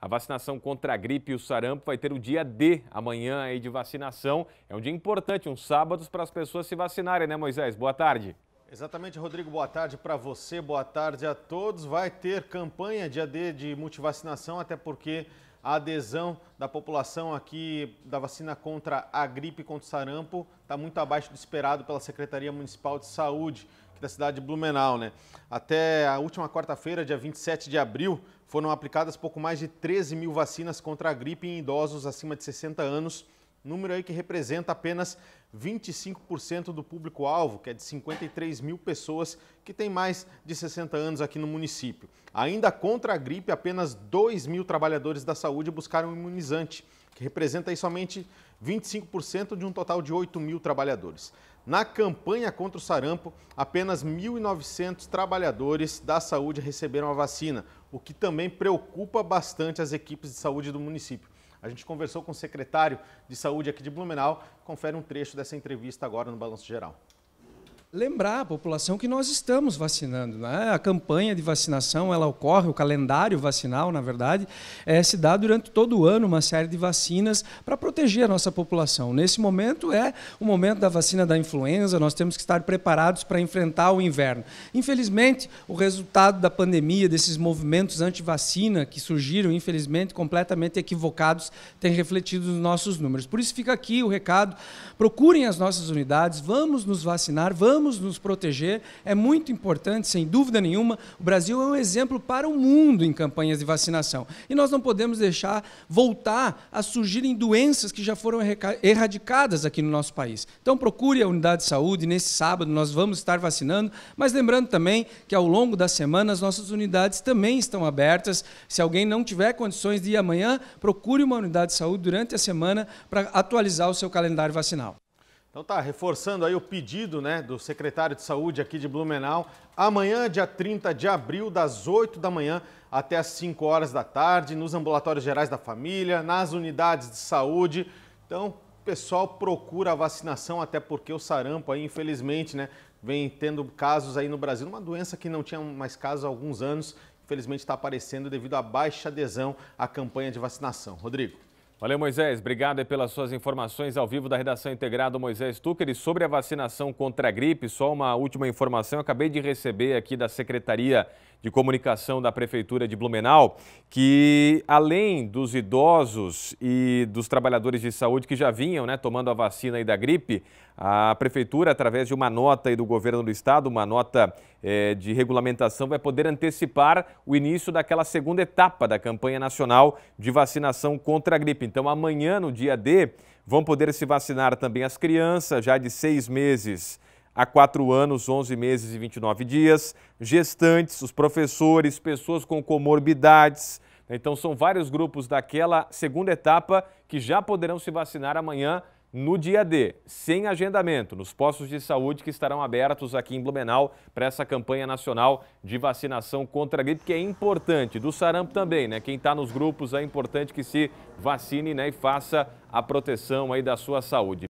A vacinação contra a gripe e o sarampo vai ter o dia D amanhã aí de vacinação. É um dia importante, um sábado para as pessoas se vacinarem, né, Moisés? Boa tarde. Exatamente, Rodrigo. Boa tarde para você, boa tarde a todos. Vai ter campanha dia D de multivacinação, até porque a adesão da população aqui da vacina contra a gripe contra o sarampo está muito abaixo do esperado pela Secretaria Municipal de Saúde da cidade de Blumenau, né? Até a última quarta-feira, dia 27 de abril, foram aplicadas pouco mais de 13 mil vacinas contra a gripe em idosos acima de 60 anos número aí que representa apenas 25% do público-alvo, que é de 53 mil pessoas que têm mais de 60 anos aqui no município. Ainda contra a gripe, apenas 2 mil trabalhadores da saúde buscaram um imunizante, que representa aí somente 25% de um total de 8 mil trabalhadores. Na campanha contra o sarampo, apenas 1.900 trabalhadores da saúde receberam a vacina, o que também preocupa bastante as equipes de saúde do município. A gente conversou com o secretário de Saúde aqui de Blumenau. Confere um trecho dessa entrevista agora no Balanço Geral lembrar a população que nós estamos vacinando. Né? A campanha de vacinação ela ocorre, o calendário vacinal, na verdade, é, se dá durante todo o ano uma série de vacinas para proteger a nossa população. Nesse momento é o momento da vacina da influenza, nós temos que estar preparados para enfrentar o inverno. Infelizmente, o resultado da pandemia, desses movimentos anti-vacina que surgiram, infelizmente, completamente equivocados, tem refletido nos nossos números. Por isso fica aqui o recado, procurem as nossas unidades, vamos nos vacinar, vamos precisamos nos proteger, é muito importante, sem dúvida nenhuma. O Brasil é um exemplo para o mundo em campanhas de vacinação. E nós não podemos deixar voltar a surgirem doenças que já foram erradicadas aqui no nosso país. Então procure a unidade de saúde, nesse sábado nós vamos estar vacinando, mas lembrando também que ao longo da semana as nossas unidades também estão abertas. Se alguém não tiver condições de ir amanhã, procure uma unidade de saúde durante a semana para atualizar o seu calendário vacinal. Então tá, reforçando aí o pedido né, do secretário de saúde aqui de Blumenau. Amanhã, dia 30 de abril, das 8 da manhã até as 5 horas da tarde, nos ambulatórios gerais da família, nas unidades de saúde. Então, o pessoal procura a vacinação, até porque o sarampo aí, infelizmente, né, vem tendo casos aí no Brasil, uma doença que não tinha mais casos há alguns anos, infelizmente está aparecendo devido à baixa adesão à campanha de vacinação. Rodrigo. Valeu, Moisés. Obrigado pelas suas informações ao vivo da redação integrada Moisés Tucker. E sobre a vacinação contra a gripe, só uma última informação. Eu acabei de receber aqui da Secretaria de Comunicação da Prefeitura de Blumenau que, além dos idosos e dos trabalhadores de saúde que já vinham né, tomando a vacina da gripe, a Prefeitura, através de uma nota do Governo do Estado, uma nota é, de regulamentação, vai poder antecipar o início daquela segunda etapa da campanha nacional de vacinação contra a gripe. Então, amanhã, no dia D, vão poder se vacinar também as crianças, já de seis meses a quatro anos, 11 meses e 29 dias, gestantes, os professores, pessoas com comorbidades. Então, são vários grupos daquela segunda etapa que já poderão se vacinar amanhã no dia D, sem agendamento, nos postos de saúde que estarão abertos aqui em Blumenau para essa campanha nacional de vacinação contra a gripe, que é importante. Do sarampo também, né? Quem está nos grupos é importante que se vacine né? e faça a proteção aí da sua saúde.